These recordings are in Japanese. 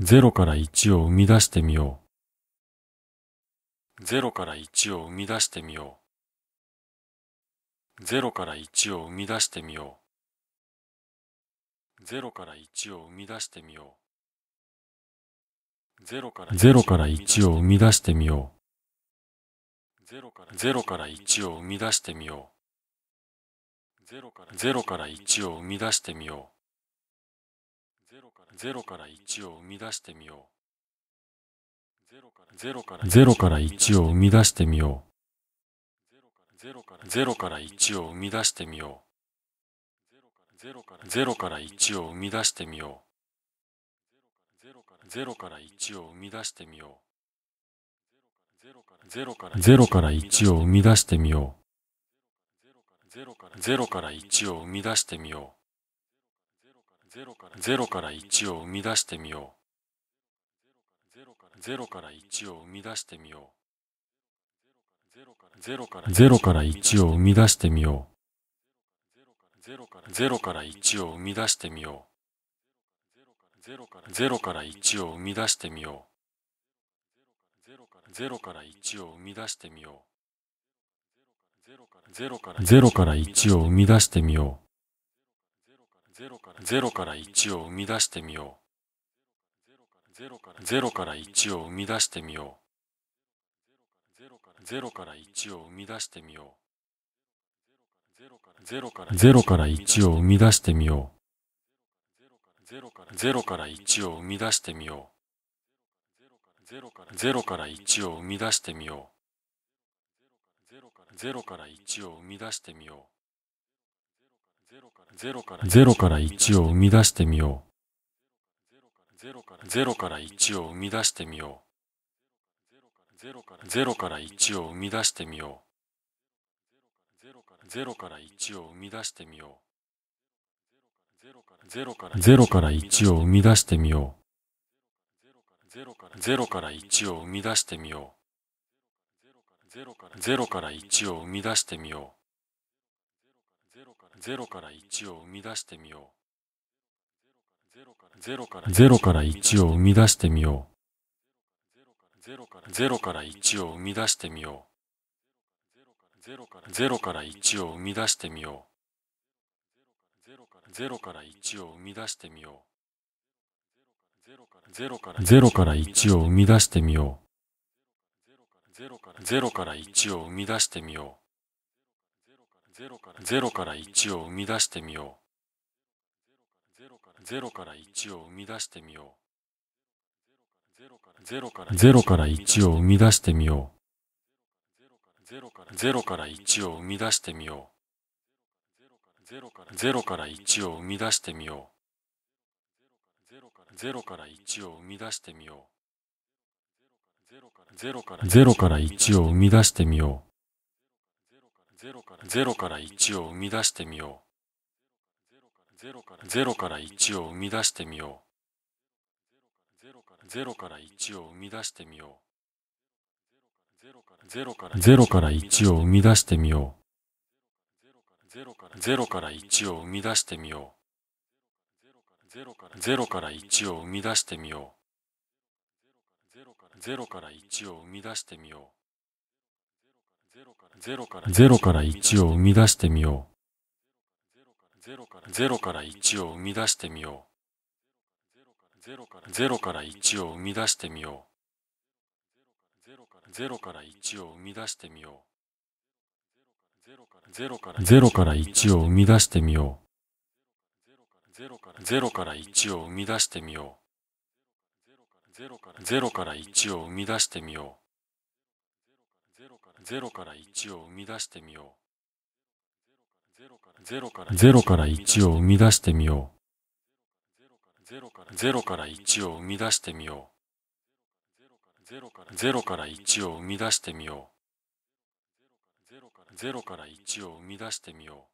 0から1を生み出してみよう。0から1を生み出してみよう。0から1を生み出してみよう。0から1を生み出してみよう。0から1を生み出してみよう。0から1を生み出してみよう。0から1を生み出してみよう。ゼロから一を生み出してみようゼロから一を生み出してみようゼロから一を生み出してみようゼロから一を生み出してみようゼロから一を生み出してみようゼロから一を生み出してみようゼロから一を生み出してみようゼロから一を生み出してみようゼロから一を生み出してみようゼロから一を生み出してみようゼロから一を生み出してみようゼロから一を生み出してみようゼロから一を生み出してみようゼロから一を生み出してみようゼロから1を生み出してみようゼロから1を生み出してみようゼロから1を生み出してみようゼロから1を生み出してみようゼロから1を生み出してみようゼロから1を生み出してみようゼロから1を生み出してみようゼロから一を生み出してみよう。ゼロから一を生み出してみよう。ゼロから一を生み出してみよう。ゼロから一を生み出してみよう。ゼロから一を生み出してみよう。ゼロから一を生み出してみよう。ゼロから一を生み出してみよう。ゼロから一を生み出してみようゼロから一を生み出してみようゼロから一を生み出してみようゼロから一を生み出してみようゼロから一を生み出してみようゼロから一を生み出してみようゼロから一を生み出してみようゼロから1を生み出してみようゼロから1を生み出してみようゼロから1を生み出してみようゼロから1を生み出してみようゼロから1を生み出してみようゼロから1を生み出してみようゼロから1を生み出してみようゼロから一を生み出してみようゼロから一を生み出してみようゼロから一を生み出してみようゼロから一を生み出してみようゼロから一を生み出してみようゼロから一を生み出してみようゼロから一を生み出してみようゼロから一を生み出してみようゼロから一を生み出してみようゼロから一を生み出してみようゼロから一を生み出してみようゼロから一を生み出してみようゼロから一を生み出してみようゼロから一を生み出してみよう0から1を生み出してみよう0から1を生み出してみよう0から1を生み出してみよう0から1を生み出してみよう0から1を生み出してみよ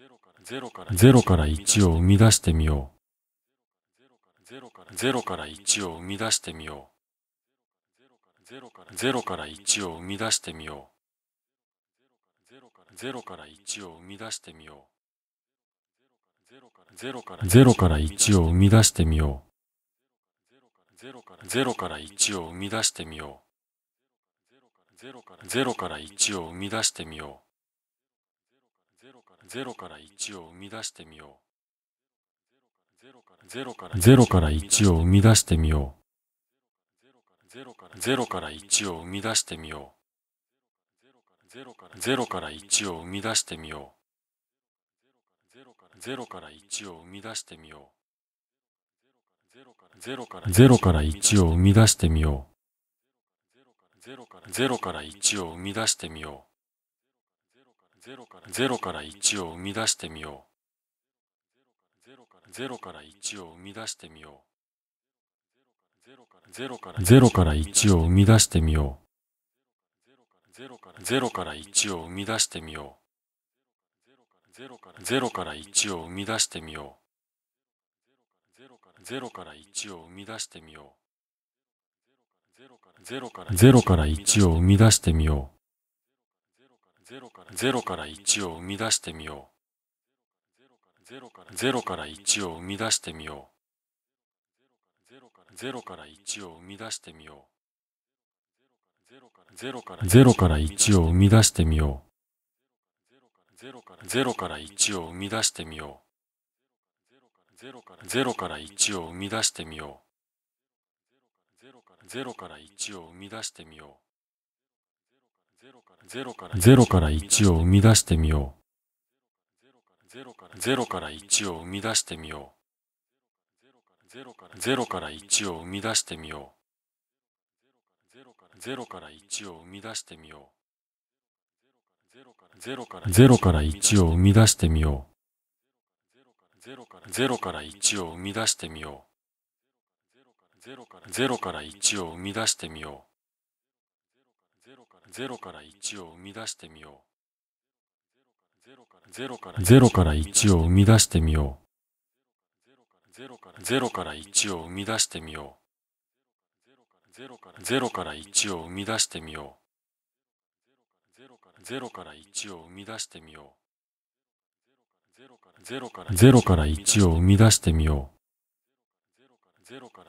う0から1を生み出してみようロから一を生み出してみようゼロから一を生み出してみようゼロから一を生み出してみようゼロから一を生み出してみようゼロから一を生み出してみようゼロから一を生み出してみようゼロから一を生み出してみようゼロから一を生み出してみようゼロから1を生み出してみようゼロから1を生み出してみようゼロから1を生み出してみようゼロから1を生み出してみようゼロから1を生み出してみようゼロから1を生み出してみようゼロから1を生み出してみようゼロから1を生み出してみようゼロから1を生み出してみようゼロから1を生み出してみようゼロから1を生み出してみようゼロから一を生み出してみようゼロから一を生み出してみようゼロから一を生み出してみようゼロから一を生み出してみようゼロから一を生み出してみようゼロから一を生み出してみようゼロから一を生み出してみようゼロから一を生み出してみようゼロから一を生み出してみようゼロから一を生み出してみよう0から1を生み出してみよう0から1を生み出してみよう0から1を生み出してみよう0から1を生み出してみよう0から1を生み出してみよう0から1を生み出してみよう0から1を生み出してみようゼロから1を生み出してみようゼロから1を生み出してみようゼロから1を生み出してみようゼロから1を生み出してみよう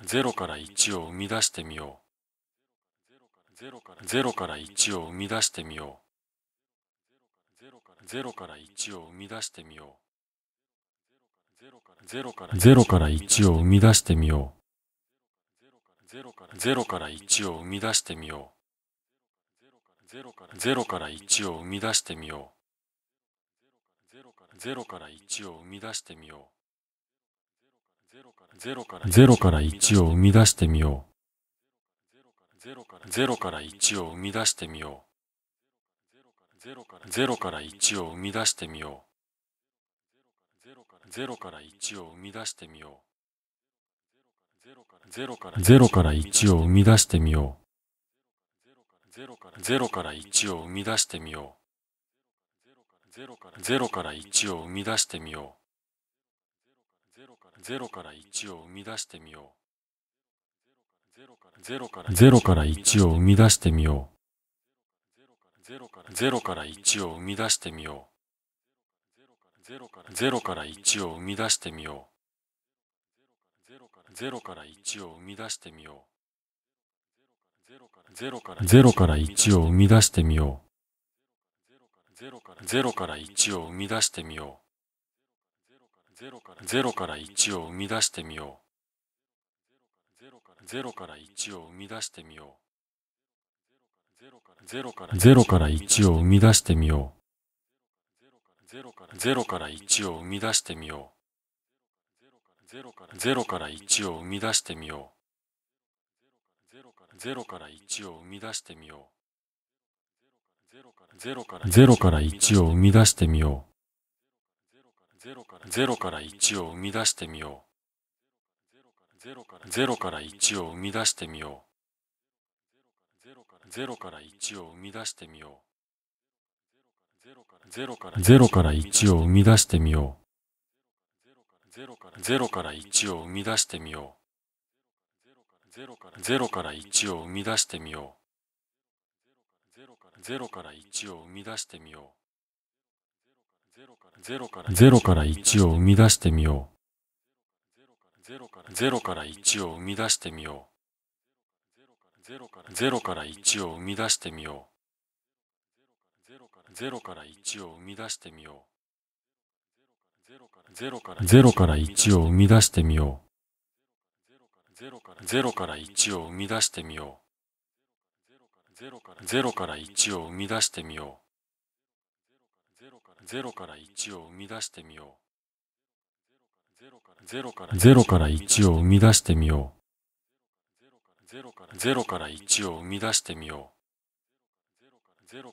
ゼロから1を生み出してみようゼロから1を生み出してみようゼロから1を生み出してみようゼロから一を生み出してみようゼロから一を生み出してみようゼロから一を生み出してみようゼロから一を生み出してみようゼロから一を生み出してみようゼロから一を生み出してみようゼロから一を生み出してみよう0から1を生み出してみよう0から1を生み出してみよう0から1を生み出してみよう0から1を生み出してみよう0から1を生み出してみよう0から1を生み出してみよう0から1を生み出してみようゼロから1を生み出してみようゼロから1を生み出してみようゼロから1を生み出してみようゼロから1を生み出してみようゼロから1を生み出してみようゼロから1を生み出してみようゼロから1を生み出してみようゼロから一を生み出してみようゼロから一を生み出してみようゼロから一を生み出してみようゼロから一を生み出してみようゼロから一を生み出してみようゼロから一を生み出してみようゼロから一を生み出してみようゼロから1を生み出してみようゼロから1を生み出してみようゼロから1を生み出してみようゼロから1を生み出してみようゼロから1を生み出してみようゼロから1を生み出してみようゼロから1を生み出してみよう0から1を生み出してみよう0から1を生み出してみよう0から1を生み出してみよう0から1を生み出してみよう0から1を生み出してみよう0から1を生み出してみようロから一を生み出してみようゼロ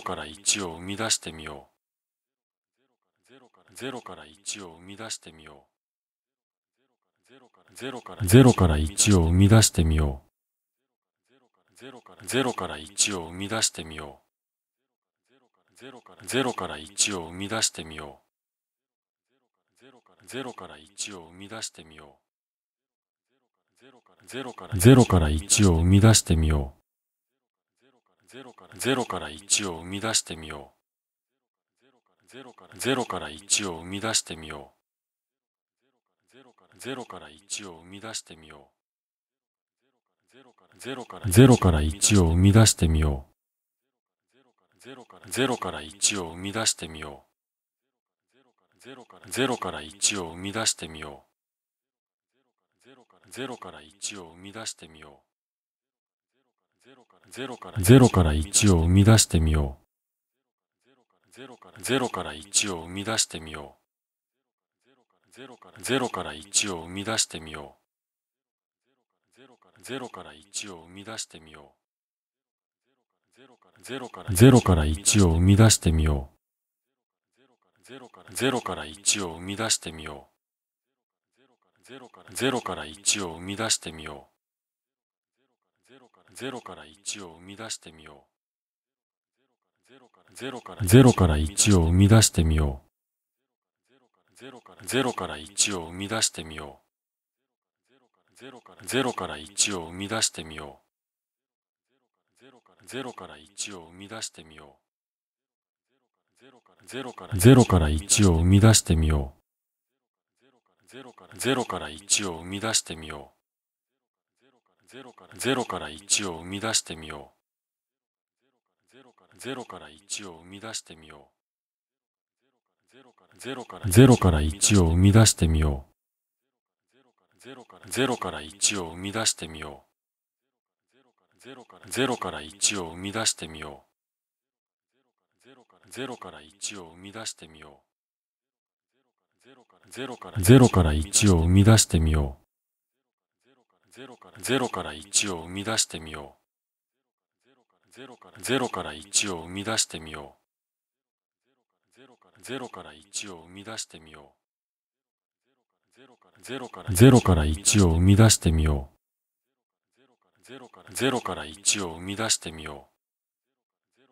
から一を生み出してみようゼロから一を生み出してみようゼロから一を生み出してみようゼロから一を生み出してみようゼロから一を生み出してみようゼロから一を生み出してみようゼロから一を生み出してみようゼロから1を生み出してみようゼロから1を生み出してみようゼロから1を生み出してみようゼロから1を生み出してみようゼロから1を生み出してみようゼロから1を生み出してみようゼロから1を生み出してみようゼロから一を生み出してみようゼロから一を生み出してみようゼロから一を生み出してみようゼロから一を生み出してみようゼロから一を生み出してみようゼロから一を生み出してみようゼロから一を生み出してみよう0から1を生み出してみよう0から1を生み出してみよう0から1を生み出してみよう0から1を生み出してみよう0から1を生み出してみよう0から1を生み出してみようロから一を生み出してみようゼロから1を生み出してみようゼロから1を生み出してみようゼロから1を生み出してみようゼロから1を生み出してみようゼロから1を生み出してみようゼロから1を生み出してみようゼロから1を生み出してみようゼロから一を生み出してみようゼロから一を生み出してみようゼロから一を生み出してみようゼロから一を生み出してみようゼロから一を生み出してみよう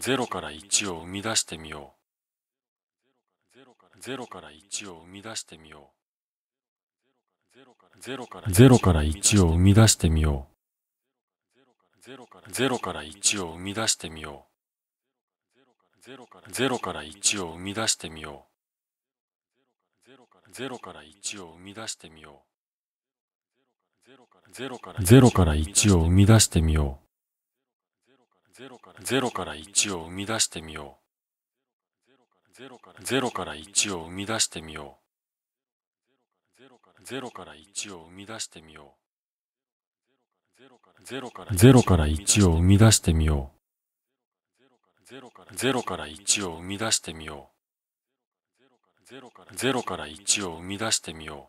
ゼロから一を生み出してみようゼロから一を生み出してみようゼロから一を生み出してみようゼロから一を生み出してみようゼロから一を生み出してみようゼロから一を生み出してみようゼロから一を生み出してみようゼロから一を生み出してみようゼロから一を生み出してみよう0から1を生み出してみよう0から1を生み出してみよう0から1を生み出してみよう0から1を生み出してみよ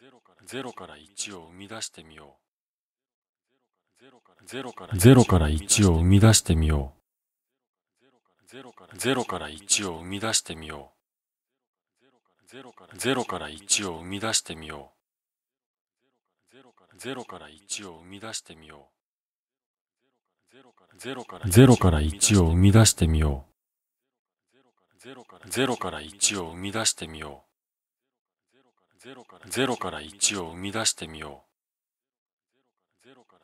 う0から1を生み出してみよう0から1を生み出してみよう0から1を生み出してみようゼロから一を生み出してみようゼロから一を生み出してみようゼロから一を生み出してみようゼロから一を生み出してみようゼロから一を生み出してみよう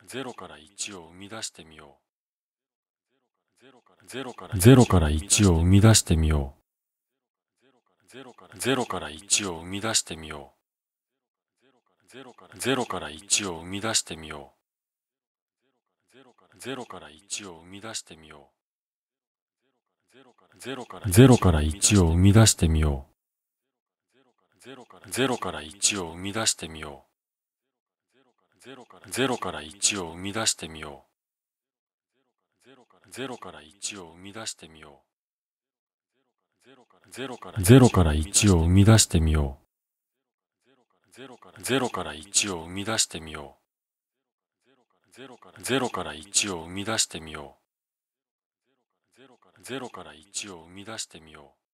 ゼロから一を生み出してみようゼロから一を生み出してみようゼロから一を生み出してみようゼロから一を生み出してみようゼロから一を生み出してみようゼロから一を生み出してみようゼロから一を生み出してみようゼロから一を生み出してみようゼロから一を生み出してみよう0から1を生み出してみよう0から1を生み出してみよう0から1を生み出してみよう0から1を生み出してみよう